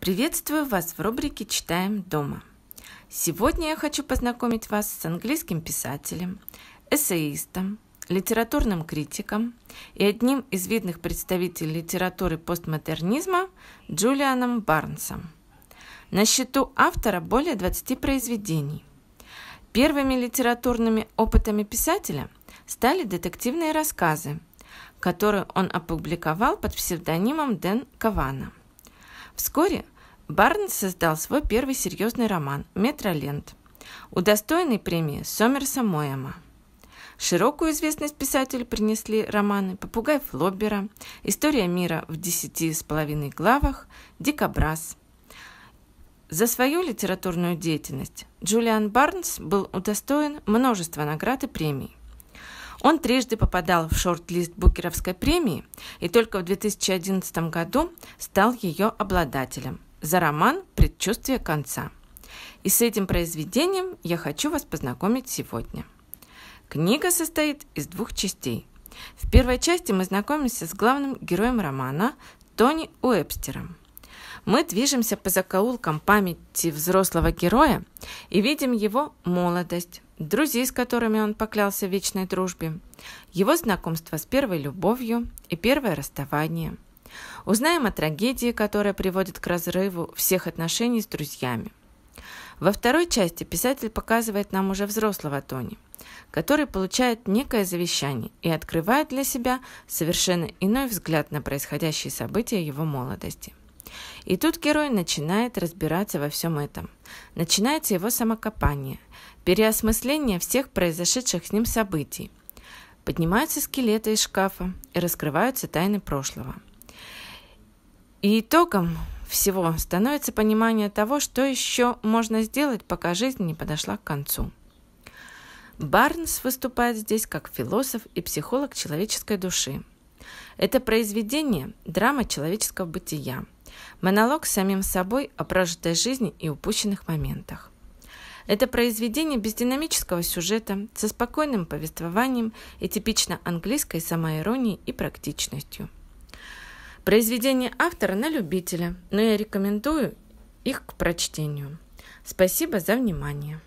Приветствую вас в рубрике «Читаем дома». Сегодня я хочу познакомить вас с английским писателем, эссеистом, литературным критиком и одним из видных представителей литературы постмодернизма Джулианом Барнсом. На счету автора более 20 произведений. Первыми литературными опытами писателя стали детективные рассказы, которые он опубликовал под псевдонимом Дэн Кавана – Вскоре Барнс создал свой первый серьезный роман «Метролент», удостоенный премии Сомерса Моэма. Широкую известность писателю принесли романы «Попугай Флоббера», «История мира в десяти с половиной главах», «Дикобраз». За свою литературную деятельность Джулиан Барнс был удостоен множества наград и премий. Он трижды попадал в шорт-лист Букеровской премии и только в 2011 году стал ее обладателем за роман «Предчувствие конца». И с этим произведением я хочу вас познакомить сегодня. Книга состоит из двух частей. В первой части мы знакомимся с главным героем романа Тони Уэбстером – мы движемся по закоулкам памяти взрослого героя и видим его молодость, друзей, с которыми он поклялся в вечной дружбе, его знакомство с первой любовью и первое расставание. Узнаем о трагедии, которая приводит к разрыву всех отношений с друзьями. Во второй части писатель показывает нам уже взрослого Тони, который получает некое завещание и открывает для себя совершенно иной взгляд на происходящие события его молодости. И тут герой начинает разбираться во всем этом. Начинается его самокопание, переосмысление всех произошедших с ним событий. Поднимаются скелеты из шкафа и раскрываются тайны прошлого. И итогом всего становится понимание того, что еще можно сделать, пока жизнь не подошла к концу. Барнс выступает здесь как философ и психолог человеческой души. Это произведение – драма человеческого бытия – Монолог с самим собой о прожитой жизни и упущенных моментах. Это произведение без динамического сюжета, со спокойным повествованием и типично английской самоиронией и практичностью. Произведение автора на любителя, но я рекомендую их к прочтению. Спасибо за внимание.